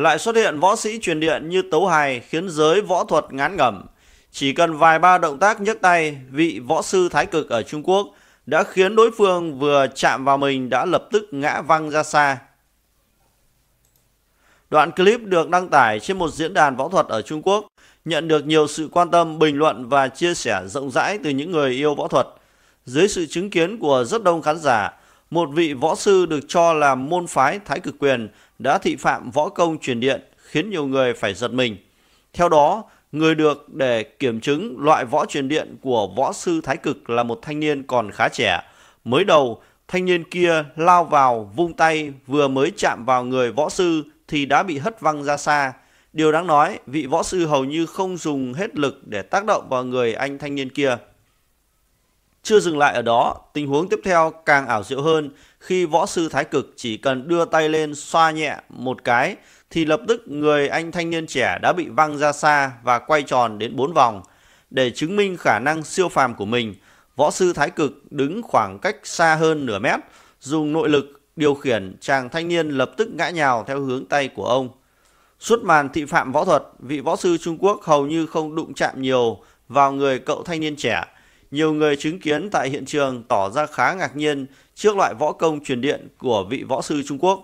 lại xuất hiện võ sĩ truyền điện như tấu hài khiến giới võ thuật ngán ngẩm. Chỉ cần vài ba động tác nhấc tay, vị võ sư thái cực ở Trung Quốc đã khiến đối phương vừa chạm vào mình đã lập tức ngã văng ra xa. Đoạn clip được đăng tải trên một diễn đàn võ thuật ở Trung Quốc, nhận được nhiều sự quan tâm, bình luận và chia sẻ rộng rãi từ những người yêu võ thuật. Dưới sự chứng kiến của rất đông khán giả, một vị võ sư được cho là môn phái Thái Cực Quyền đã thị phạm võ công truyền điện khiến nhiều người phải giật mình. Theo đó, người được để kiểm chứng loại võ truyền điện của võ sư Thái Cực là một thanh niên còn khá trẻ. Mới đầu, thanh niên kia lao vào vung tay vừa mới chạm vào người võ sư thì đã bị hất văng ra xa. Điều đáng nói, vị võ sư hầu như không dùng hết lực để tác động vào người anh thanh niên kia. Chưa dừng lại ở đó, tình huống tiếp theo càng ảo diệu hơn khi võ sư thái cực chỉ cần đưa tay lên xoa nhẹ một cái thì lập tức người anh thanh niên trẻ đã bị văng ra xa và quay tròn đến bốn vòng. Để chứng minh khả năng siêu phàm của mình, võ sư thái cực đứng khoảng cách xa hơn nửa mét, dùng nội lực điều khiển chàng thanh niên lập tức ngã nhào theo hướng tay của ông. Suốt màn thị phạm võ thuật, vị võ sư Trung Quốc hầu như không đụng chạm nhiều vào người cậu thanh niên trẻ, nhiều người chứng kiến tại hiện trường tỏ ra khá ngạc nhiên trước loại võ công truyền điện của vị võ sư Trung Quốc.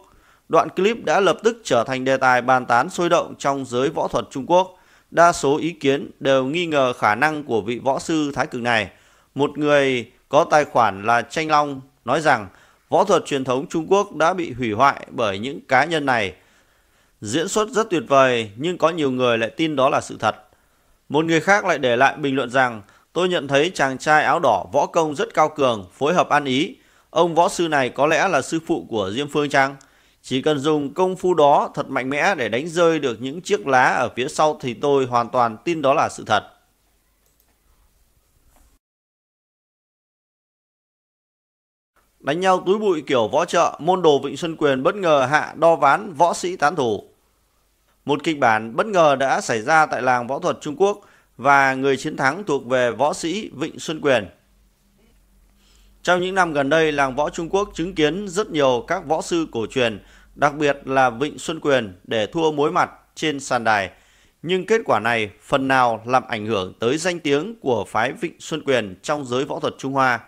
Đoạn clip đã lập tức trở thành đề tài bàn tán sôi động trong giới võ thuật Trung Quốc. Đa số ý kiến đều nghi ngờ khả năng của vị võ sư thái cực này. Một người có tài khoản là Tranh Long nói rằng võ thuật truyền thống Trung Quốc đã bị hủy hoại bởi những cá nhân này. Diễn xuất rất tuyệt vời nhưng có nhiều người lại tin đó là sự thật. Một người khác lại để lại bình luận rằng Tôi nhận thấy chàng trai áo đỏ võ công rất cao cường, phối hợp ăn ý. Ông võ sư này có lẽ là sư phụ của Diêm Phương chăng? Chỉ cần dùng công phu đó thật mạnh mẽ để đánh rơi được những chiếc lá ở phía sau thì tôi hoàn toàn tin đó là sự thật. Đánh nhau túi bụi kiểu võ trợ, môn đồ Vịnh Xuân Quyền bất ngờ hạ đo ván võ sĩ tán thủ. Một kịch bản bất ngờ đã xảy ra tại làng võ thuật Trung Quốc – và người chiến thắng thuộc về võ sĩ Vịnh Xuân Quyền. Trong những năm gần đây, làng võ Trung Quốc chứng kiến rất nhiều các võ sư cổ truyền, đặc biệt là Vịnh Xuân Quyền để thua mối mặt trên sàn đài. Nhưng kết quả này phần nào làm ảnh hưởng tới danh tiếng của phái Vịnh Xuân Quyền trong giới võ thuật Trung Hoa.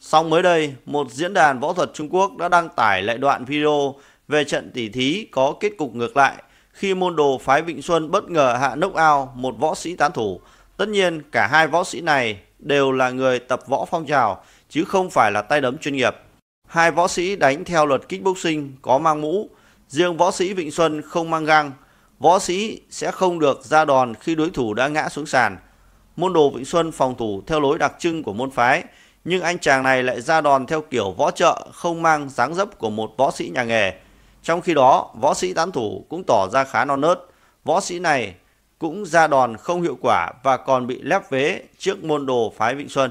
Song mới đây, một diễn đàn võ thuật Trung Quốc đã đăng tải lại đoạn video về trận tỷ thí có kết cục ngược lại khi môn đồ phái Vịnh Xuân bất ngờ hạ nốc ao một võ sĩ tán thủ. Tất nhiên cả hai võ sĩ này đều là người tập võ phong trào chứ không phải là tay đấm chuyên nghiệp. Hai võ sĩ đánh theo luật kickboxing có mang mũ, riêng võ sĩ Vịnh Xuân không mang găng. Võ sĩ sẽ không được ra đòn khi đối thủ đã ngã xuống sàn. Môn đồ Vịnh Xuân phòng thủ theo lối đặc trưng của môn phái, nhưng anh chàng này lại ra đòn theo kiểu võ trợ không mang dáng dấp của một võ sĩ nhà nghề. Trong khi đó, võ sĩ tán thủ cũng tỏ ra khá non nớt. Võ sĩ này cũng ra đòn không hiệu quả và còn bị lép vế trước môn đồ phái Vịnh Xuân.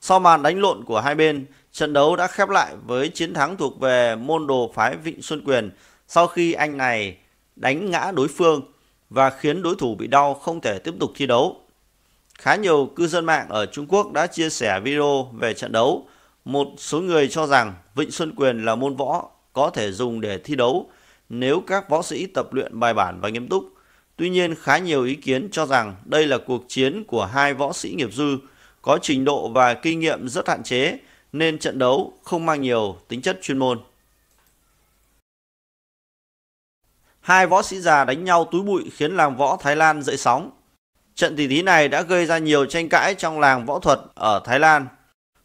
Sau màn đánh lộn của hai bên, trận đấu đã khép lại với chiến thắng thuộc về môn đồ phái Vịnh Xuân Quyền sau khi anh này đánh ngã đối phương và khiến đối thủ bị đau không thể tiếp tục thi đấu. Khá nhiều cư dân mạng ở Trung Quốc đã chia sẻ video về trận đấu. Một số người cho rằng Vịnh Xuân Quyền là môn võ có thể dùng để thi đấu nếu các võ sĩ tập luyện bài bản và nghiêm túc. Tuy nhiên, khá nhiều ý kiến cho rằng đây là cuộc chiến của hai võ sĩ nghiệp dư có trình độ và kinh nghiệm rất hạn chế nên trận đấu không mang nhiều tính chất chuyên môn. Hai võ sĩ già đánh nhau túi bụi khiến làng võ Thái Lan dậy sóng. Trận tỷ thí này đã gây ra nhiều tranh cãi trong làng võ thuật ở Thái Lan.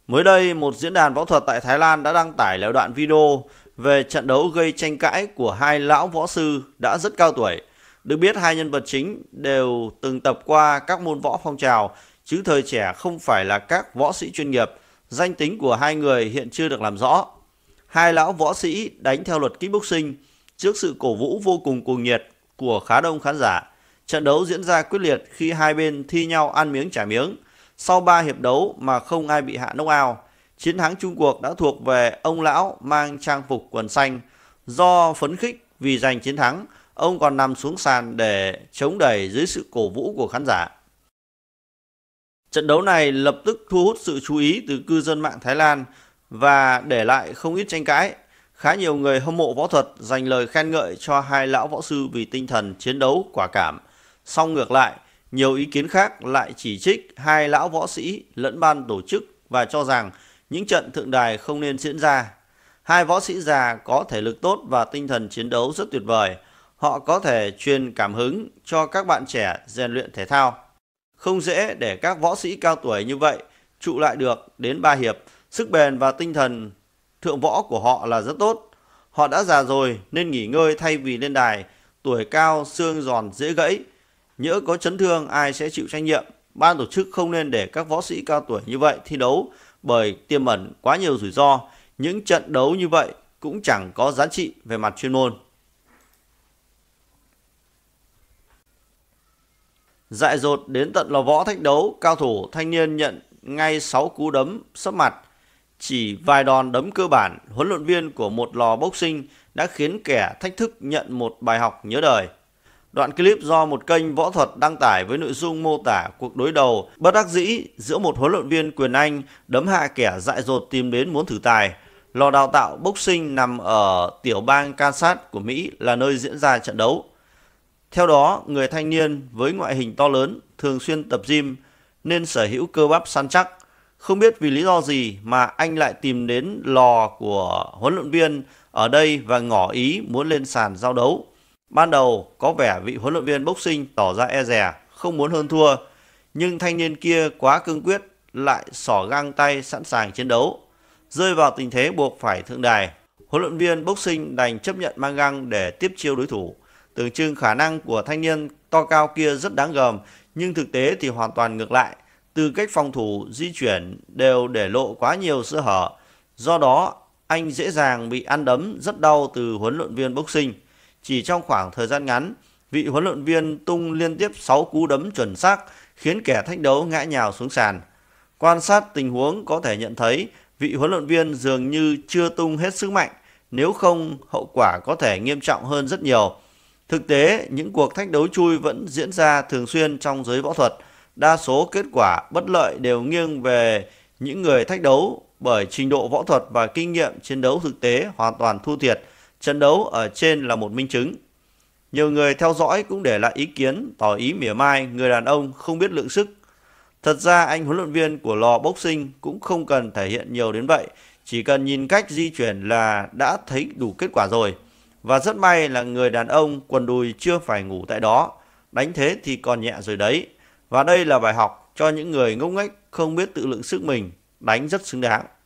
Mới đây, một diễn đàn võ thuật tại Thái Lan đã đăng tải lại đoạn video về trận đấu gây tranh cãi của hai lão võ sư đã rất cao tuổi. Được biết hai nhân vật chính đều từng tập qua các môn võ phong trào, chứ thời trẻ không phải là các võ sĩ chuyên nghiệp. Danh tính của hai người hiện chưa được làm rõ. Hai lão võ sĩ đánh theo luật kickboxing trước sự cổ vũ vô cùng cuồng nhiệt của khá đông khán giả. Trận đấu diễn ra quyết liệt khi hai bên thi nhau ăn miếng trả miếng. Sau 3 hiệp đấu mà không ai bị hạ knock out, Chiến thắng chung cuộc đã thuộc về ông lão mang trang phục quần xanh. Do phấn khích vì giành chiến thắng, ông còn nằm xuống sàn để chống đẩy dưới sự cổ vũ của khán giả. Trận đấu này lập tức thu hút sự chú ý từ cư dân mạng Thái Lan và để lại không ít tranh cãi. Khá nhiều người hâm mộ võ thuật dành lời khen ngợi cho hai lão võ sư vì tinh thần chiến đấu quả cảm. Song ngược lại, nhiều ý kiến khác lại chỉ trích hai lão võ sĩ lẫn ban tổ chức và cho rằng những trận thượng đài không nên diễn ra. Hai võ sĩ già có thể lực tốt và tinh thần chiến đấu rất tuyệt vời. Họ có thể truyền cảm hứng cho các bạn trẻ rèn luyện thể thao. Không dễ để các võ sĩ cao tuổi như vậy trụ lại được đến ba hiệp. Sức bền và tinh thần thượng võ của họ là rất tốt. Họ đã già rồi nên nghỉ ngơi thay vì lên đài. Tuổi cao, xương giòn, dễ gãy. Nhỡ có chấn thương ai sẽ chịu trách nhiệm. Ban tổ chức không nên để các võ sĩ cao tuổi như vậy thi đấu bởi tiềm ẩn quá nhiều rủi ro, những trận đấu như vậy cũng chẳng có giá trị về mặt chuyên môn. Dại dột đến tận lò võ thách đấu, cao thủ thanh niên nhận ngay 6 cú đấm sấp mặt. Chỉ vài đòn đấm cơ bản, huấn luyện viên của một lò boxing đã khiến kẻ thách thức nhận một bài học nhớ đời. Đoạn clip do một kênh võ thuật đăng tải với nội dung mô tả cuộc đối đầu bất đắc dĩ giữa một huấn luyện viên quyền Anh đấm hạ kẻ dại dột tìm đến muốn thử tài. Lò đào tạo boxing nằm ở tiểu bang Kansas của Mỹ là nơi diễn ra trận đấu. Theo đó, người thanh niên với ngoại hình to lớn thường xuyên tập gym nên sở hữu cơ bắp săn chắc. Không biết vì lý do gì mà anh lại tìm đến lò của huấn luyện viên ở đây và ngỏ ý muốn lên sàn giao đấu. Ban đầu có vẻ vị huấn luyện viên boxing tỏ ra e dè, không muốn hơn thua, nhưng thanh niên kia quá cương quyết lại sỏ găng tay sẵn sàng chiến đấu. Rơi vào tình thế buộc phải thượng đài, huấn luyện viên boxing đành chấp nhận mang găng để tiếp chiêu đối thủ. Tưởng chừng khả năng của thanh niên to cao kia rất đáng gờm, nhưng thực tế thì hoàn toàn ngược lại. Từ cách phòng thủ, di chuyển đều để lộ quá nhiều sơ hở. Do đó, anh dễ dàng bị ăn đấm rất đau từ huấn luyện viên boxing. Chỉ trong khoảng thời gian ngắn, vị huấn luyện viên tung liên tiếp 6 cú đấm chuẩn xác khiến kẻ thách đấu ngã nhào xuống sàn. Quan sát tình huống có thể nhận thấy vị huấn luyện viên dường như chưa tung hết sức mạnh, nếu không hậu quả có thể nghiêm trọng hơn rất nhiều. Thực tế, những cuộc thách đấu chui vẫn diễn ra thường xuyên trong giới võ thuật. Đa số kết quả bất lợi đều nghiêng về những người thách đấu bởi trình độ võ thuật và kinh nghiệm chiến đấu thực tế hoàn toàn thu thiệt Trận đấu ở trên là một minh chứng. Nhiều người theo dõi cũng để lại ý kiến tỏ ý mỉa mai người đàn ông không biết lượng sức. Thật ra anh huấn luyện viên của lò boxing cũng không cần thể hiện nhiều đến vậy, chỉ cần nhìn cách di chuyển là đã thấy đủ kết quả rồi. Và rất may là người đàn ông quần đùi chưa phải ngủ tại đó, đánh thế thì còn nhẹ rồi đấy. Và đây là bài học cho những người ngốc nghếch không biết tự lượng sức mình, đánh rất xứng đáng.